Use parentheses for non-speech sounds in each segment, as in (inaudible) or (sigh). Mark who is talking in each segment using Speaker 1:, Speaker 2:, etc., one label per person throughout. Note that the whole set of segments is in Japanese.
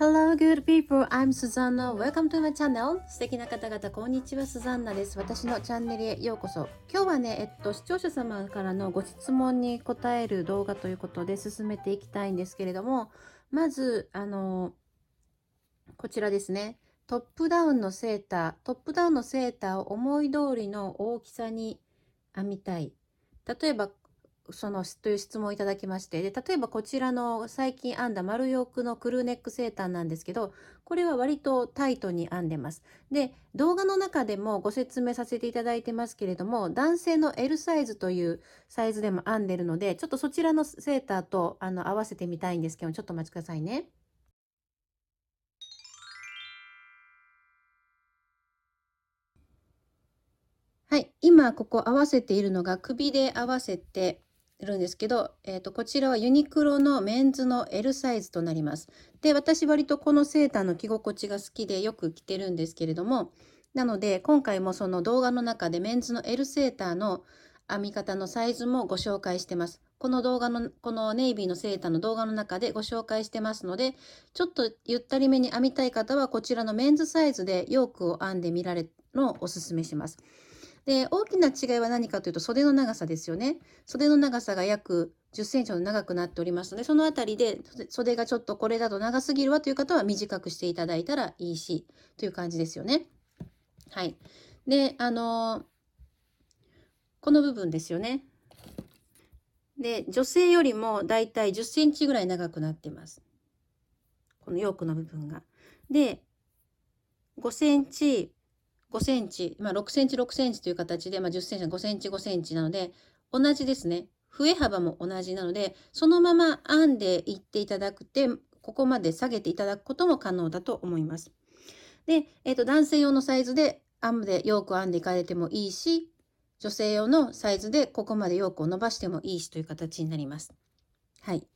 Speaker 1: Hello, good people. I'm Susanna. Welcome to my channel. 素敵な方々、こんにちは。スザンナです。私のチャンネルへようこそ。今日はね、えっと、視聴者様からのご質問に答える動画ということで進めていきたいんですけれども、まず、あの、こちらですね。トップダウンのセーター。トップダウンのセーターを思い通りの大きさに編みたい。例えば、その、という質問をいただきまして、で、例えばこちらの最近編んだ丸ヨークのクルーネックセーターなんですけど、これは割とタイトに編んでます。で、動画の中でもご説明させていただいてますけれども、男性の L サイズというサイズでも編んでるので、ちょっとそちらのセーターとあの合わせてみたいんですけど、ちょっとお待ちくださいね。はい、今ここ合わせているのが首で合わせてるんですけど、えーと、こちらはユニクロのメンズの L サイズとなります。で私割とこのセーターの着心地が好きでよく着てるんですけれどもなので今回もその動画の中でメンズの L セーターの編み方のサイズもご紹介してます。この動画の、このネイビーのセーターの動画の中でご紹介してますので、ちょっとゆったりめに編みたい方は、こちらのメンズサイズでヨークを編んでみられるのをおすすめします。で大きな違いは何かというと袖の長さですよね。袖の長さが約10センチほど長くなっておりますのでその辺りで袖がちょっとこれだと長すぎるわという方は短くしていただいたらいいしという感じですよね。はい。であのこの部分ですよね。で女性よりもだいたい10センチぐらい長くなってます。このヨークの部分が。で5センチ5センチ、まあ、6センチ6センチという形で、まあ、10センチ5センチ5センチなので同じですね笛幅も同じなのでそのまま編んでいっていただくてここまで下げていただくことも可能だと思います。で、えー、と男性用のサイズで編んでよく編んでいかれてもいいし女性用のサイズでここまでヨークを伸ばしてもいいしという形になります。はい。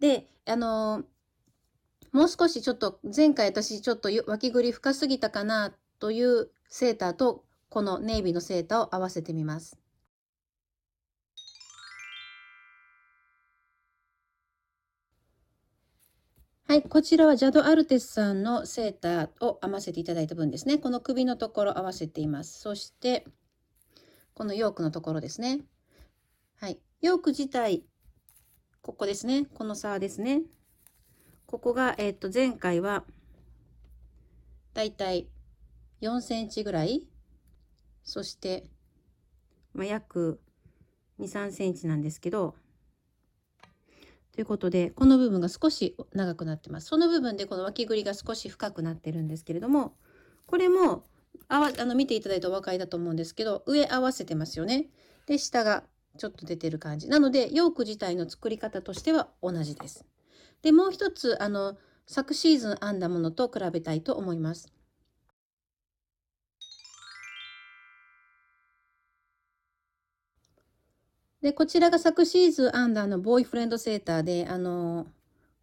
Speaker 1: で、あのー、もう少しちょっと前回私ちょっと脇ぐり深すぎたかなというセーターとこのネイビーのセーターを合わせてみます。はい、こちらはジャド・アルテスさんのセーターを合わせていただいた分ですね。この首のところ合わせています。そして、このヨークのところですね。はい、ヨーク自体、ここですね。この差ですね。ここが、えっ、ー、と、前回は、だいたい4センチぐらいそして、まあ、約23センチなんですけどということでこの部分が少し長くなってますその部分でこの脇ぐりが少し深くなってるんですけれどもこれもあわあの見ていただいたお分かりだと思うんですけど上合わせてますよねで下がちょっと出てる感じなのでヨーク自体の作り方としては同じですでもう一つあの昨シーズン編んだものと比べたいと思いますで、こちらが昨シーズンアンダーのボーイフレンドセーターで、あの、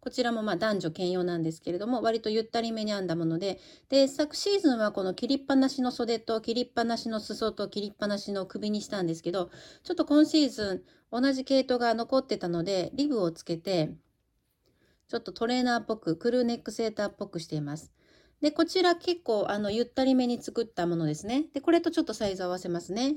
Speaker 1: こちらもま男女兼用なんですけれども、割とゆったりめに編んだもので、で、昨シーズンはこの切りっぱなしの袖と切りっぱなしの裾と切りっぱなしの首にしたんですけど、ちょっと今シーズン同じ毛糸が残ってたので、リブをつけて、ちょっとトレーナーっぽく、クルーネックセーターっぽくしています。で、こちら結構あのゆったりめに作ったものですね。で、これとちょっとサイズ合わせますね。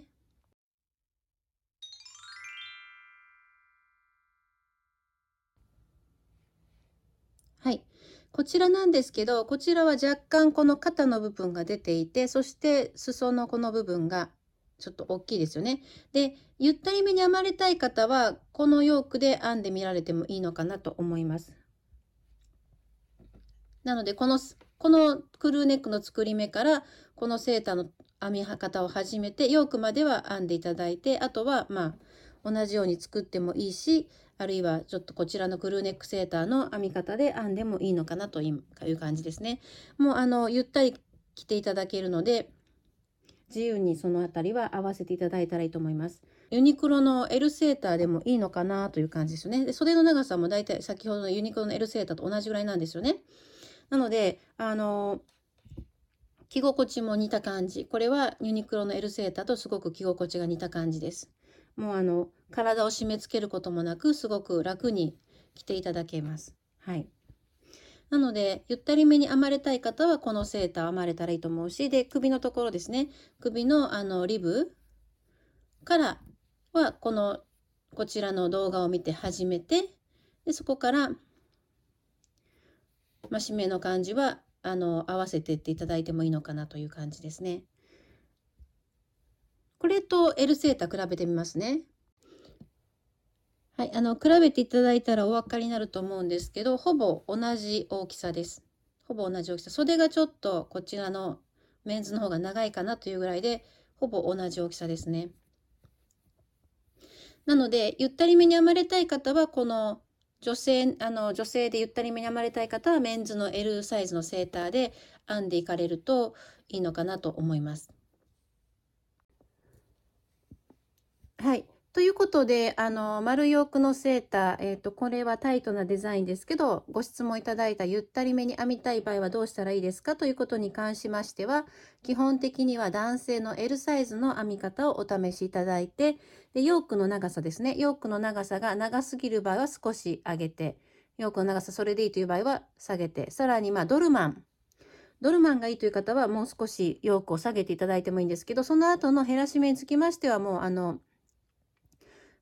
Speaker 1: こちらなんですけどこちらは若干この肩の部分が出ていてそして裾のこの部分がちょっと大きいですよね。でゆったりめに編まれたい方はこのヨークで編んでみられてもいいのかなと思います。なのでこのこのクルーネックの作り目からこのセーターの編み方を始めてヨークまでは編んでいただいてあとはまあ同じように作ってもいいしあるいはちょっとこちらのクルーネックセーターの編み方で編んでもいいのかなという感じですね。もうあのゆったり着ていただけるので自由にその辺りは合わせていただいたらいいと思います。ユニクロの L セーターでもいいのかなという感じですよね。で袖の長さもだいたい先ほどのユニクロの L セーターと同じぐらいなんですよね。なので、あの、着心地も似た感じ。これはユニクロの L セーターとすごく着心地が似た感じです。もうあの体を締め付けることもなくすごく楽に着ていただけます。はい、なのでゆったりめに編まれたい方はこのセーター編まれたらいいと思うしで首のところですね首のあのリブからはこのこちらの動画を見て始めてでそこから、ま締めの感じはあの合わせてっていただいてもいいのかなという感じですね。これと L セーター比べてみますね。はい、あの比べていただいたらお分かりになると思うんですけどほぼ同じ大きさです。ほぼ同じ大きさ袖がちょっとこちらのメンズの方が長いかなというぐらいでほぼ同じ大きさですね。なのでゆったりめに編まれたい方はこの女性あの女性でゆったりめに編まれたい方はメンズの L サイズのセーターで編んでいかれるといいのかなと思います。はい。ということで、あの、丸ヨークのセーター、えっ、ー、と、これはタイトなデザインですけど、ご質問いただいたゆったりめに編みたい場合はどうしたらいいですかということに関しましては、基本的には男性の L サイズの編み方をお試しいただいて、で、ヨークの長さですね。ヨークの長さが長すぎる場合は少し上げて、ヨークの長さそれでいいという場合は下げて、さらにまあドルマン。ドルマンがいいという方はもう少しヨークを下げていただいてもいいんですけど、その後の減らし目につきましてはもうあの、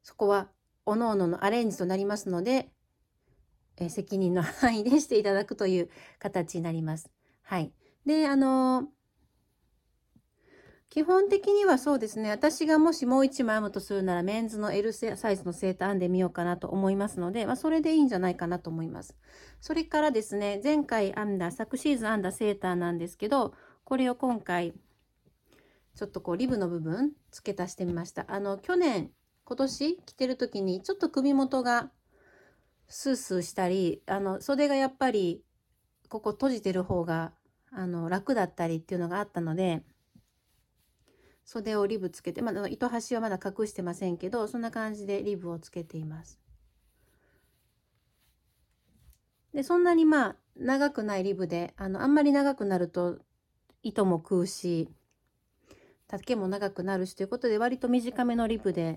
Speaker 1: そこは各々のアレンジとなりますので、え責任の範囲でしていただくという形になります。はい。で、あの基本的にはそうですね、私がもしもう1枚編むとするなら、メンズの L サイズのセーター編んでみようかなと思いますので、まあ、それでいいんじゃないかなと思います。それからですね、前回編んだ、昨シーズン編んだセーターなんですけど、これを今回、ちょっとこうリブの部分付け足してみました。あの、去年、今年着てる時にちょっと首元がスースーしたりあの袖がやっぱりここ閉じてる方があの楽だったりっていうのがあったので袖をリブつけて、まあ、糸端はまだ隠してませんけどそんな感じでリブをつけています。でそんなにまあ長くないリブであのあんまり長くなると糸も食うし丈も長くなるしということで割と短めのリブで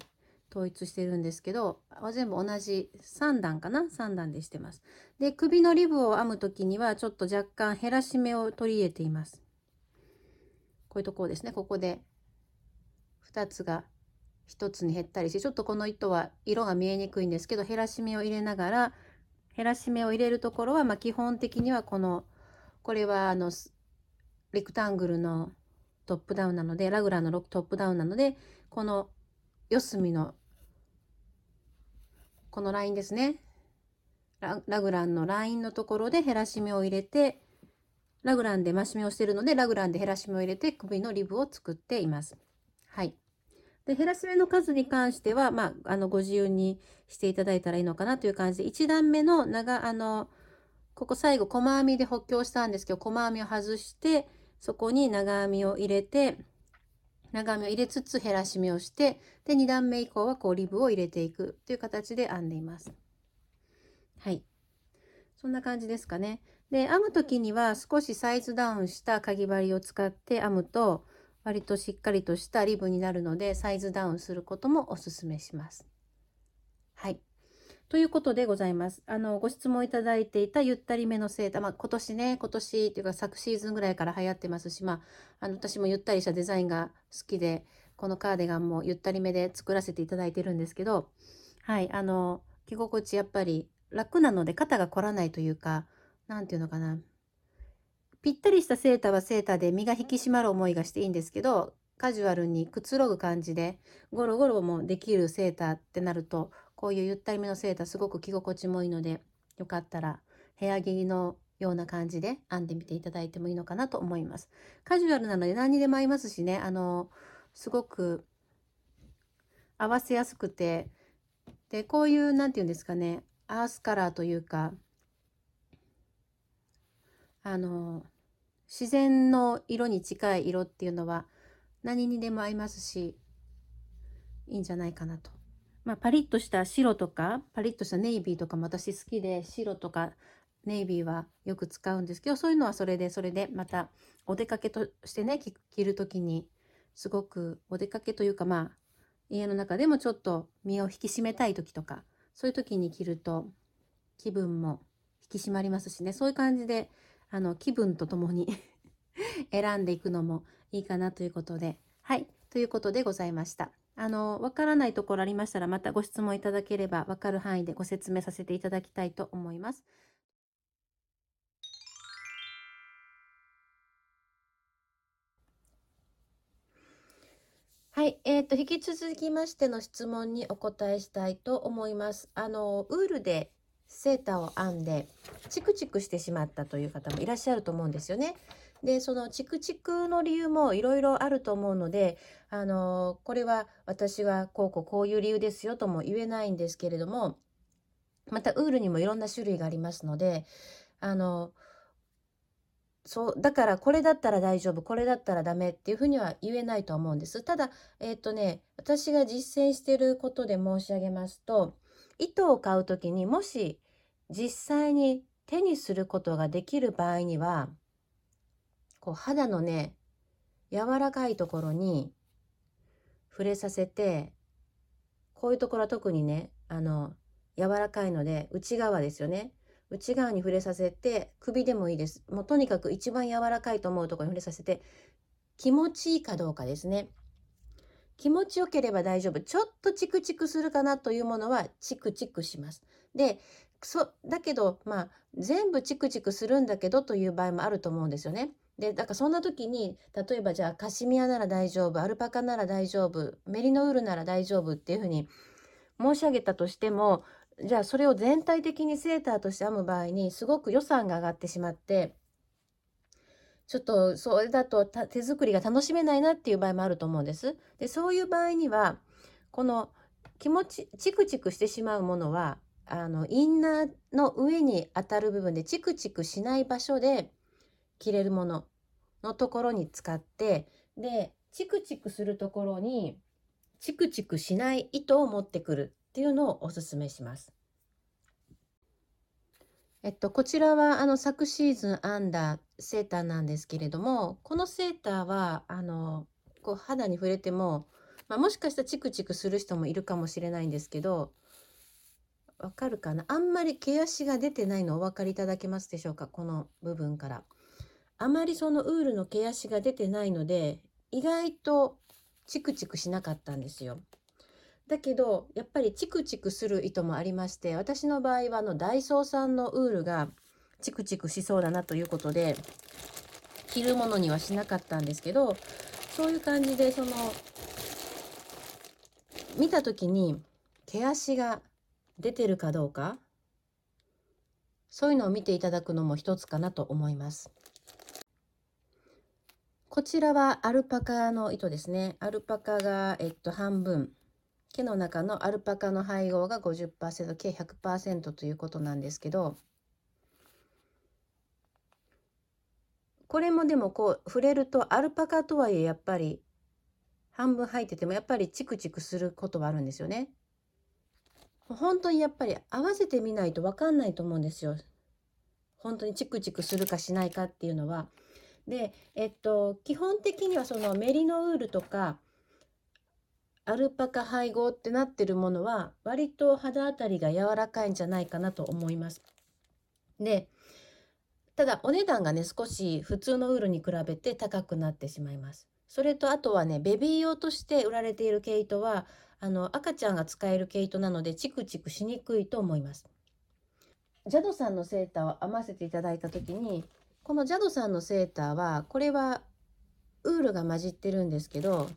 Speaker 1: 統一してるんですけど全部同じ3段かな3段でしてます。で首のリブを編む時にはちょっと若干減らし目を取り入れています。こういうところですねここで2つが1つに減ったりしてちょっとこの糸は色が見えにくいんですけど減らし目を入れながら減らし目を入れるところは、まあ、基本的にはこのこれはあのレクタングルのトップダウンなのでラグラーのトップダウンなのでこの四隅のこのラインですねラグランのラインのところで減らし目を入れてラグランで増し目をしているのでラグランで減らし目を入れて首のリブを作っています。はい、で減らし目の数に関しては、まあ、あのご自由にしていただいたらいいのかなという感じで1段目の長あのここ最後細編みで補強したんですけど細編みを外してそこに長編みを入れて長編みを入れつつ減らし目をしてで2段目以降はこうリブを入れていくという形で編んでいます。はいそんな感じですかね。で編む時には少しサイズダウンしたかぎ針を使って編むと割としっかりとしたリブになるのでサイズダウンすることもおすすめします。はいということでございます。あの、ご質問いただいていたゆったりめのセーター、まあ、今年ね、今年というか昨シーズンぐらいから流行ってますし、まあ、あの、私もゆったりしたデザインが好きで、このカーディガンもゆったりめで作らせていただいてるんですけど、はい、あの、着心地やっぱり楽なので肩が凝らないというか、何て言うのかな。ぴったりしたセーターはセーターで身が引き締まる思いがしていいんですけど、カジュアルにくつろぐ感じでゴロゴロもできるセーターってなるとこういうゆったりめのセーターすごく着心地もいいので、よかったら部屋着のような感じで編んでみていただいてもいいのかなと思います。カジュアルなので何にでも合いますしね、あの、すごく合わせやすくて、で、こういう何て言うんですかね、アースカラーというか、あの、自然の色に近い色っていうのは何にでも合いますし、いいんじゃないかなとまあ、パリッとした白とかパリッとしたネイビーとかも私好きで白とかネイビーはよく使うんですけどそういうのはそれでそれでまたお出かけとしてね着る時にすごくお出かけというかまあ家の中でもちょっと身を引き締めたい時とかそういう時に着ると気分も引き締まりますしねそういう感じであの気分とともに (laughs) 選んでいくのもいいかなということではいということでございました。あの、わからないところありましたら、またご質問いただければ、わかる範囲でご説明させていただきたいと思います。はい、えっ、ー、と、引き続きましての質問にお答えしたいと思います。あの、ウールでセーターを編んで、チクチクしてしまったという方もいらっしゃると思うんですよね。でそのチクチクの理由もいろいろあると思うのであのこれは私はこうこうこういう理由ですよとも言えないんですけれどもまたウールにもいろんな種類がありますのであのそうだからこれだったら大丈夫これだったらダメっていうふうには言えないと思うんですただえっ、ー、とね私が実践してることで申し上げますと糸を買う時にもし実際に手にすることができる場合にはこう肌のね、柔らかいところに触れさせて、こういうところは特にね、あの、柔らかいので、内側ですよね。内側に触れさせて、首でもいいです。もうとにかく一番柔らかいと思うところに触れさせて、気持ちいいかどうかですね。気持ちよければ大丈夫。ちょっとチクチクするかなというものはチクチクします。で、そだけど、まあ、全部チクチクするんだけどという場合もあると思うんですよね。で、だからそんな時に、例えばじゃあカシミヤなら大丈夫、アルパカなら大丈夫、メリノウールなら大丈夫っていうふうに申し上げたとしても、じゃあそれを全体的にセーターとして編む場合にすごく予算が上がってしまって、ちょっとそれだと手作りが楽しめないなっていう場合もあると思うんです。で、そういう場合には、この気持ち、チクチクしてしまうものは、あの、インナーの上に当たる部分でチクチクしない場所で、着れるもののところに使ってでチクチクするところにチクチクしない糸を持ってくるっていうのをおすすめします。えっと、こちらはあの昨シーズン編んだセーターなんですけれどもこのセーターはあのこう肌に触れても、まあ、もしかしたらチクチクする人もいるかもしれないんですけどわかるかなあんまり毛足が出てないのお分かりいただけますでしょうかこの部分から。あまりそのウールの毛足が出てないので意外とチクチクしなかったんですよ。だけどやっぱりチクチクする糸もありまして私の場合はあのダイソーさんのウールがチクチクしそうだなということで着るものにはしなかったんですけどそういう感じでその見た時に毛足が出てるかどうかそういうのを見ていただくのも一つかなと思います。こちらはアルパカの糸ですね。アルパカが、えっと、半分。毛の中のアルパカの配合が50%、計100%ということなんですけど、これもでもこう触れるとアルパカとはいえやっぱり半分入っててもやっぱりチクチクすることはあるんですよね。本当にやっぱり合わせてみないと分かんないと思うんですよ。本当にチクチクするかしないかっていうのは。で、えっと、基本的にはそのメリノウールとかアルパカ配合ってなってるものは割と肌当たりが柔らかいんじゃないかなと思います。でただお値段がね少し普通のウールに比べて高くなってしまいます。それとあとはねベビー用として売られている毛糸はあの赤ちゃんが使える毛糸なのでチクチクしにくいと思います。ジャドさんのセーターを編ませていただいた時にこのジャドさんのセーターはこれはウールが混じってるんですけど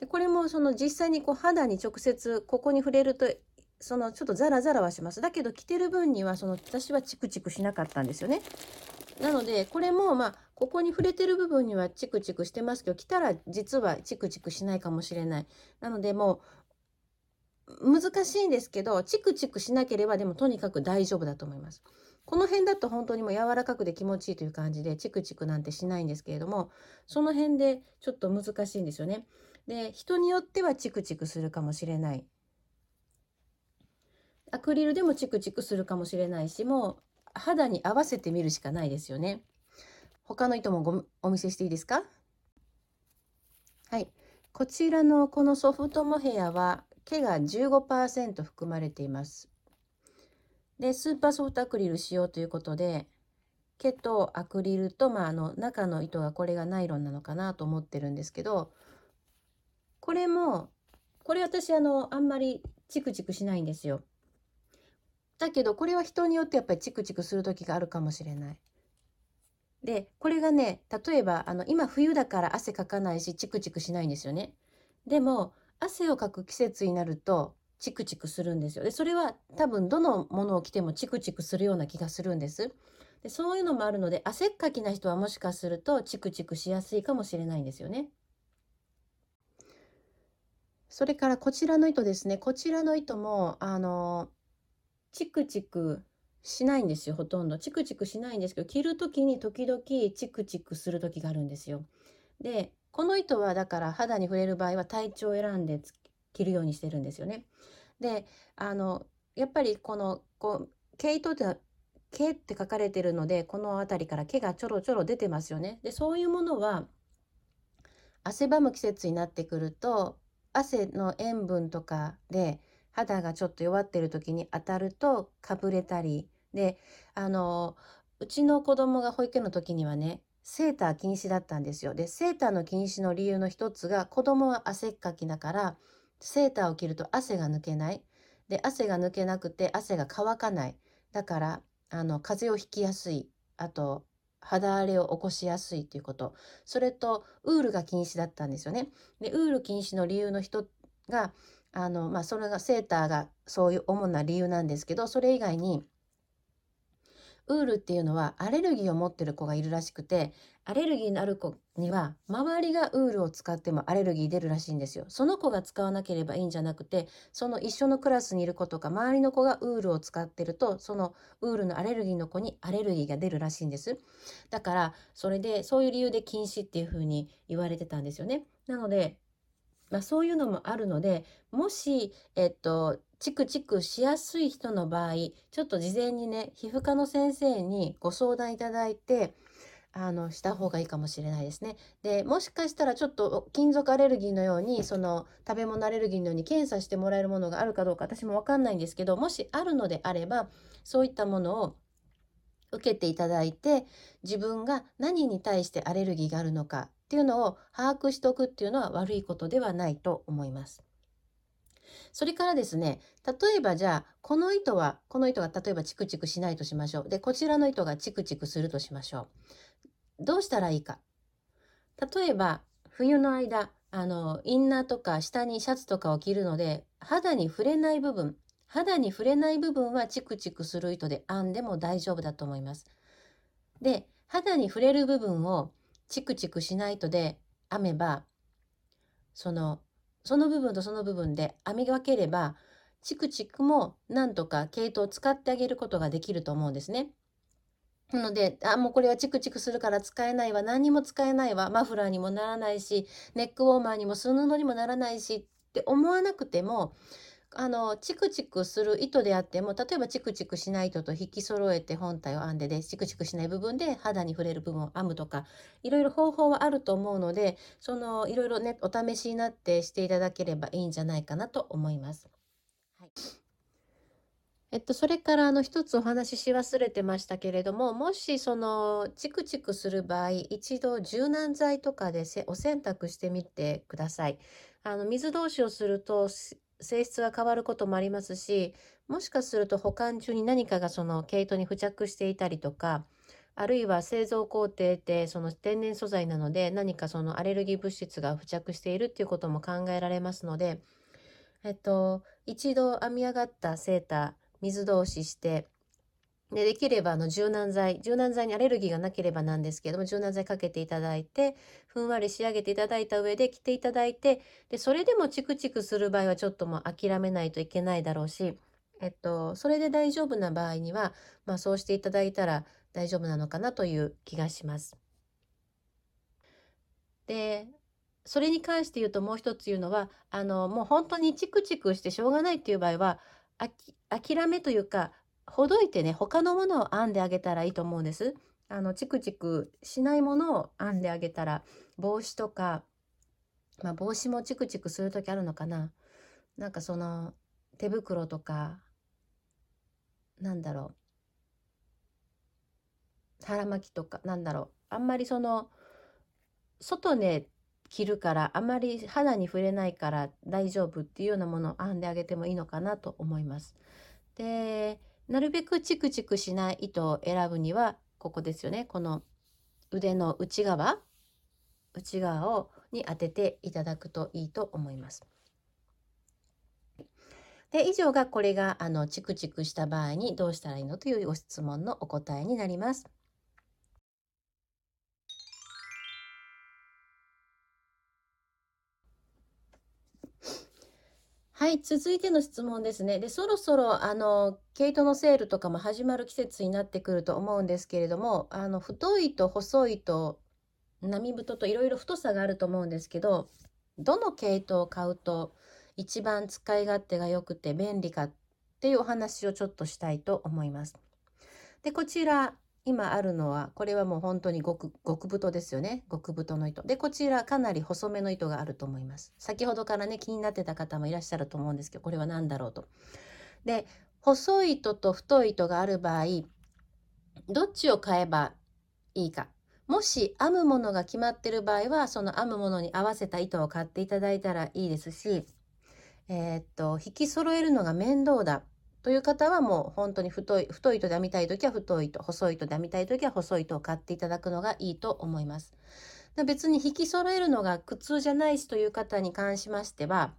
Speaker 1: でこれもその実際にこう肌に直接ここに触れるとそのちょっとザラザラはしますだけど着てる分にはその私はチクチクしなかったんですよねなのでこれもまあここに触れてる部分にはチクチクしてますけど着たら実はチクチクしないかもしれないなのでもう難しいんですけどチクチクしなければでもとにかく大丈夫だと思います。この辺だと本当にもう柔らかくで気持ちいいという感じでチクチクなんてしないんですけれどもその辺でちょっと難しいんですよね。で人によってはチクチクするかもしれないアクリルでもチクチクするかもしれないしもう肌に合わせてみるしかないですよね。他の糸もごお見せしていいですかはい。こちらのこのソフトモヘアは毛が15%含まれています。で、スーパーソフトアクリル使用ということで、毛とアクリルと、まあ、あの中の糸がこれがナイロンなのかなと思ってるんですけど、これも、これ私あの、あんまりチクチクしないんですよ。だけど、これは人によってやっぱりチクチクする時があるかもしれない。で、これがね、例えば、あの、今冬だから汗かかないし、チクチクしないんですよね。でも、汗をかく季節になると、チクチクするんですよ。で、それは多分どのものを着てもチクチクするような気がするんです。で、そういうのもあるので、汗っかきな人はもしかするとチクチクしやすいかもしれないんですよね。それからこちらの糸ですね。こちらの糸も、あの、チクチクしないんですよ、ほとんど。チクチクしないんですけど、着る時に時々チクチクする時があるんですよ。で、この糸はだから肌に触れる場合は体調を選んで着るようにしてるんですよね。であのやっぱりこのこう毛糸って「毛」って書かれてるのでこの辺りから毛がちょろちょろ出てますよね。でそういうものは汗ばむ季節になってくると汗の塩分とかで肌がちょっと弱ってる時に当たるとかぶれたりであのうちの子供が保育園の時にはねセーター禁止だったんですよ。でセーターの禁止の理由の一つが子供は汗っかきだからセーターを着ると汗が抜けない。で、汗が抜けなくて汗が乾かない。だから、あの、風邪をひきやすい。あと、肌荒れを起こしやすいということ。それと、ウールが禁止だったんですよね。で、ウール禁止の理由の人が、あの、まあ、それが、セーターがそういう主な理由なんですけど、それ以外に、ウールっていうのはアレルギーを持ってる子がいるらしくてアレルギーのある子には周りがウールを使ってもアレルギー出るらしいんですよその子が使わなければいいんじゃなくてその一緒のクラスにいる子とか周りの子がウールを使ってるとそのウールのアレルギーの子にアレルギーが出るらしいんですだからそれでそういう理由で禁止っていうふうに言われてたんですよねなのでまあ、そういうのもあるのでもし、えっと、チクチクしやすい人の場合ちょっと事前にね皮膚科の先生にご相談いただいてあのした方がいいかもしれないですね。でもしかしたらちょっと金属アレルギーのようにその食べ物アレルギーのように検査してもらえるものがあるかどうか私も分かんないんですけどもしあるのであればそういったものを受けていただいて自分が何に対してアレルギーがあるのかっていうのを把握しておくっていうのは悪いことではないと思います。それからですね、例えばじゃあ、この糸は、この糸が例えばチクチクしないとしましょう。で、こちらの糸がチクチクするとしましょう。どうしたらいいか。例えば、冬の間、あの、インナーとか下にシャツとかを着るので、肌に触れない部分、肌に触れない部分はチクチクする糸で編んでも大丈夫だと思います。で、肌に触れる部分をチクチクしないとで編めば、その、その部分とその部分で編み分ければ、チクチクもなんとか毛糸を使ってあげることができると思うんですね。なので、あ、もうこれはチクチクするから使えないわ、何にも使えないわ、マフラーにもならないし、ネックウォーマーにもスヌードにもならないしって思わなくても、あのチクチクする糸であっても例えばチクチクしない糸と引き揃えて本体を編んででチクチクしない部分で肌に触れる部分を編むとかいろいろ方法はあると思うのでそのいろいろねお試しになってしていただければいいんじゃないかなと思います。はいえっと、それからあの一つお話しし忘れてましたけれどももしそのチクチクする場合一度柔軟剤とかでお洗濯してみてください。あの水通しをすると性質が変わることもありますし、もしかすると保管中に何かがその毛糸に付着していたりとか、あるいは製造工程ってその天然素材なので何かそのアレルギー物質が付着しているっていうことも考えられますので、えっと、一度編み上がったセーター、水通しして、でできればあの柔軟剤柔軟剤にアレルギーがなければなんですけども柔軟剤かけていただいてふんわり仕上げていただいた上で着ていただいてでそれでもチクチクする場合はちょっともう諦めないといけないだろうし、えっと、それで大丈夫な場合には、まあ、そうしていただいたら大丈夫なのかなという気がします。でそれに関して言うともう一つ言うのはあのもう本当にチクチクしてしょうがないっていう場合はあき諦めというかほどいてね他のものを編んであげたらいいと思うんです。あのチクチクしないものを編んであげたら帽子とか、まあ、帽子もチクチクする時あるのかななんかその手袋とかなんだろう腹巻きとかなんだろうあんまりその外で着るからあまり肌に触れないから大丈夫っていうようなものを編んであげてもいいのかなと思います。でなるべくチクチクしない糸を選ぶには、ここですよね。この腕の内側、内側をに当てていただくといいと思います。で、以上がこれが、あの、チクチクした場合にどうしたらいいのというご質問のお答えになります。はい、続いての質問ですね。で、そろそろ、あの、毛糸のセールとかも始まる季節になってくると思うんですけれども、あの、太いと細いと波太といろいろ太さがあると思うんですけど、どの毛糸を買うと一番使い勝手が良くて便利かっていうお話をちょっとしたいと思います。で、こちら、今あるのはこれはもう本当に極極太ですよね極太の糸でこちらかなり細めの糸があると思います先ほどからね気になってた方もいらっしゃると思うんですけどこれは何だろうとで細い糸と太い糸がある場合どっちを買えばいいかもし編むものが決まってる場合はその編むものに合わせた糸を買っていただいたらいいですしえー、っと引き揃えるのが面倒だという方はもう本当に太い、太い糸で編みたい時は太い糸、細い糸で編みたい時は細い糸を買っていただくのがいいと思います。別に引き揃えるのが苦痛じゃないしという方に関しましては、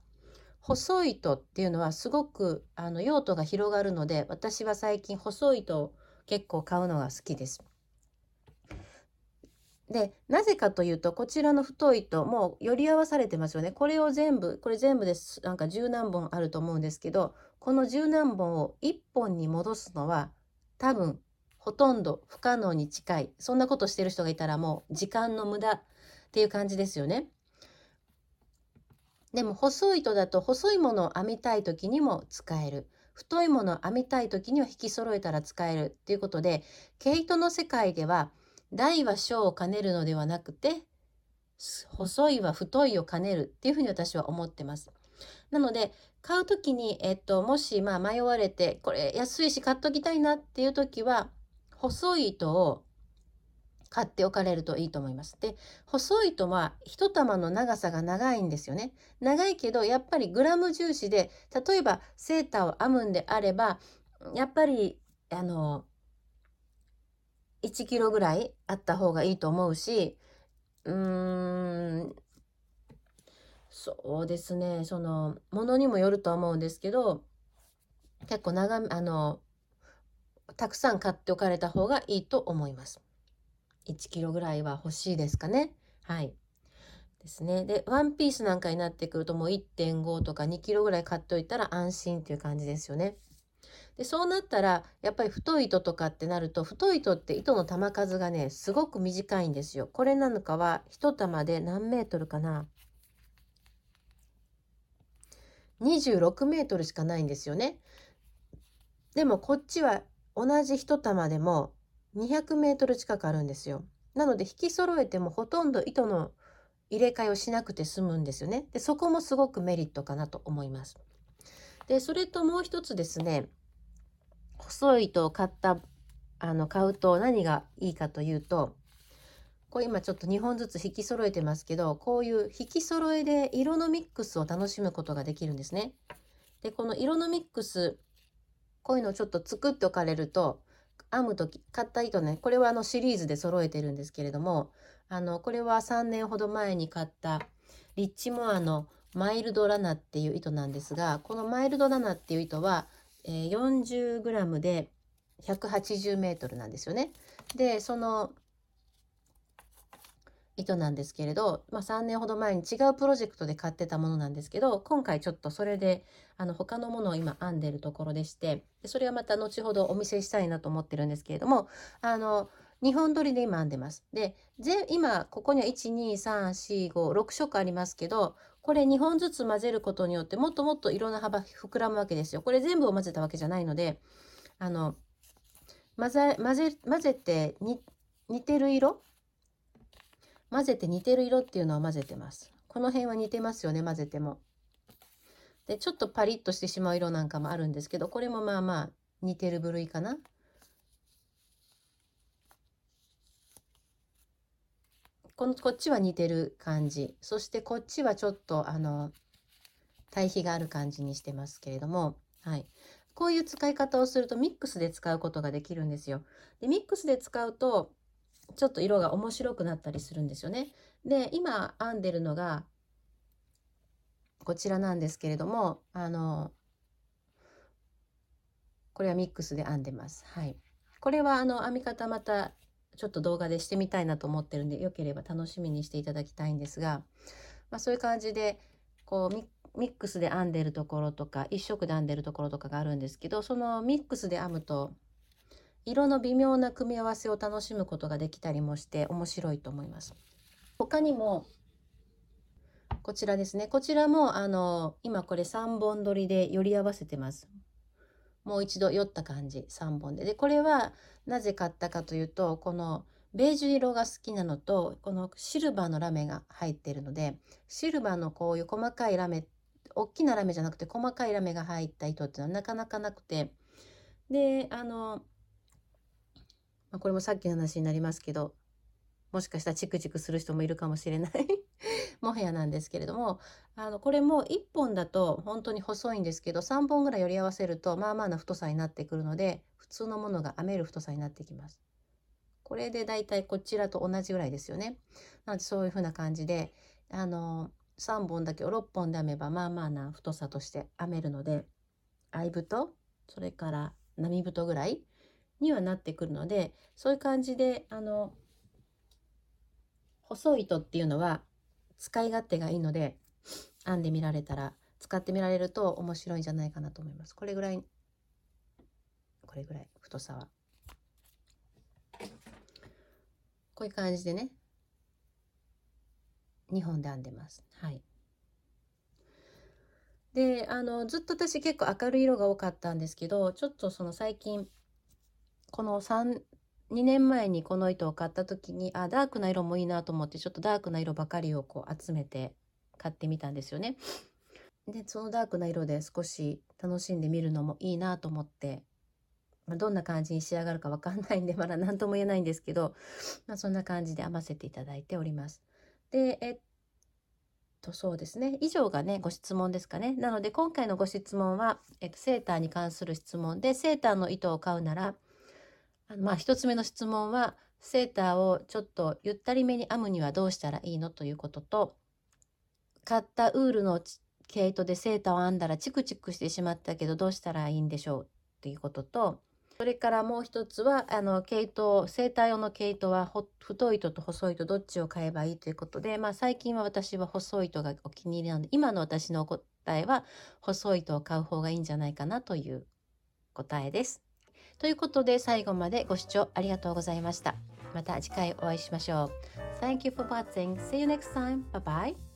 Speaker 1: 細い糸っていうのはすごくあの用途が広がるので、私は最近細い糸を結構買うのが好きです。で、なぜかというと、こちらの太い糸、もうより合わされてますよね。これを全部、これ全部です。なんか十何本あると思うんですけど、この十何本を1本に戻すのは多分ほとんど不可能に近いそんなことしてる人がいたらもう時間の無駄っていう感じですよね。でも細い糸だと細いものを編みたい時にも使える太いものを編みたい時には引き揃えたら使えるっていうことで毛糸の世界では大は小を兼ねるのではなくて細いは太いを兼ねるっていうふうに私は思ってます。なので買う時に、えっと、もしまあ迷われてこれ安いし買っときたいなっていう時は細い糸を買っておかれるといいと思います。で細い糸は一玉の長さが長いんですよね。長いけどやっぱりグラム重視で例えばセーターを編むんであればやっぱりあの1キロぐらいあった方がいいと思うしうーんそうですねそのものにもよるとは思うんですけど結構長あのたくさん買っておかれた方がいいと思います。1キロぐらいは欲しいですかね。はい。ですね。で、ワンピースなんかになってくるともう1.5とか2キロぐらい買っておいたら安心っていう感じですよね。で、そうなったら、やっぱり太い糸とかってなると、太い糸って糸の玉数がね、すごく短いんですよ。これなのかは1玉で何メートルかな26メートルしかないんですよね。でもこっちは同じ一玉でも200メートル近くあるんですよ。なので引き揃えてもほとんど糸の入れ替えをしなくて済むんですよね。で、そこもすごくメリットかなと思います。で、それともう一つですね、細い糸を買った、あの、買うと何がいいかというと、これ今ちょっと2本ずつ引き揃えてますけど、こういう引き揃えで色のミックスを楽しむことができるんですね。で、この色のミックス、こういうのをちょっと作っておかれると、編む時買った糸ね、これはあのシリーズで揃えてるんですけれども、あの、これは3年ほど前に買ったリッチモアのマイルドラナっていう糸なんですが、このマイルドラナっていう糸は、え 40g で 180m なんですよね。で、その糸なんですけれど、まあ、3年ほど前に違うプロジェクトで買ってたものなんですけど今回ちょっとそれであの他のものを今編んでるところでしてでそれはまた後ほどお見せしたいなと思ってるんですけれどもあの2本取りで今編んでます。で今ここには123456色ありますけどこれ2本ずつ混ぜることによってもっともっといろんな幅膨らむわけですよ。これ全部を混ぜたわけじゃないのであの混ぜ混ぜ混ぜて似てる色混ぜて似てる色っていうのは混ぜてます。この辺は似てますよね、混ぜても。で、ちょっとパリッとしてしまう色なんかもあるんですけど、これもまあまあ似てる部類かな。このこっちは似てる感じ。そしてこっちはちょっとあの、対比がある感じにしてますけれども、はい。こういう使い方をするとミックスで使うことができるんですよ。で、ミックスで使うと、ちょっと色が面白くなったりするんですよね。で今編んでるのがこちらなんですけれどもあのこれはミックスで編んでます。はい、これはあの編み方またちょっと動画でしてみたいなと思ってるんでよければ楽しみにしていただきたいんですが、まあ、そういう感じでこうミックスで編んでるところとか1色で編んでるところとかがあるんですけどそのミックスで編むと色の微妙な組み合わせを楽しむことができたりもして面白いと思います。他にもこちらですね。こちらもあの今これ3本取りでより合わせてます。もう一度酔った感じ3本で。でこれはなぜ買ったかというとこのベージュ色が好きなのとこのシルバーのラメが入ってるのでシルバーのこういう細かいラメ大きなラメじゃなくて細かいラメが入った糸っていうのはなかなかなくてであのまあ、これもさっきの話になりますけど、もしかしたらチクチクする人もいるかもしれない (laughs) もはやなんですけれども、あの、これも1本だと本当に細いんですけど、3本ぐらい寄り合わせると、まあまあな太さになってくるので、普通のものが編める太さになってきます。これでだいたいこちらと同じぐらいですよね。なのでそういう風な感じで、あの、3本だけを6本で編めば、まあまあな太さとして編めるので、藍太、それから波太ぐらいにはなってくるのでそういう感じであの細い糸っていうのは使い勝手がいいので編んでみられたら使ってみられると面白いんじゃないかなと思います。これぐらいこれぐらい太さは。こういう感じでね2本で編んでます。はい。であのずっと私結構明るい色が多かったんですけどちょっとその最近この3、2年前にこの糸を買った時に、あ、ダークな色もいいなと思って、ちょっとダークな色ばかりをこう集めて買ってみたんですよね。で、そのダークな色で少し楽しんでみるのもいいなと思って、まあ、どんな感じに仕上がるかわかんないんで、まだ何とも言えないんですけど、まあそんな感じで編ませていただいております。で、えっと、そうですね。以上がね、ご質問ですかね。なので、今回のご質問は、えっと、セーターに関する質問で、セーターの糸を買うなら、あのまあ、1つ目の質問は、セーターをちょっとゆったりめに編むにはどうしたらいいのということと、買ったウールの毛糸でセーターを編んだらチクチクしてしまったけどどうしたらいいんでしょうっていうことと、それからもう一つは、あの、毛糸、生体用の毛糸は太い糸と細い糸どっちを買えばいいということで、まあ最近は私は細い糸がお気に入りなので、今の私の答えは細い糸を買う方がいいんじゃないかなという答えです。ということで最後までご視聴ありがとうございました。また次回お会いしましょう。Thank you for watching. See you next time. Bye bye.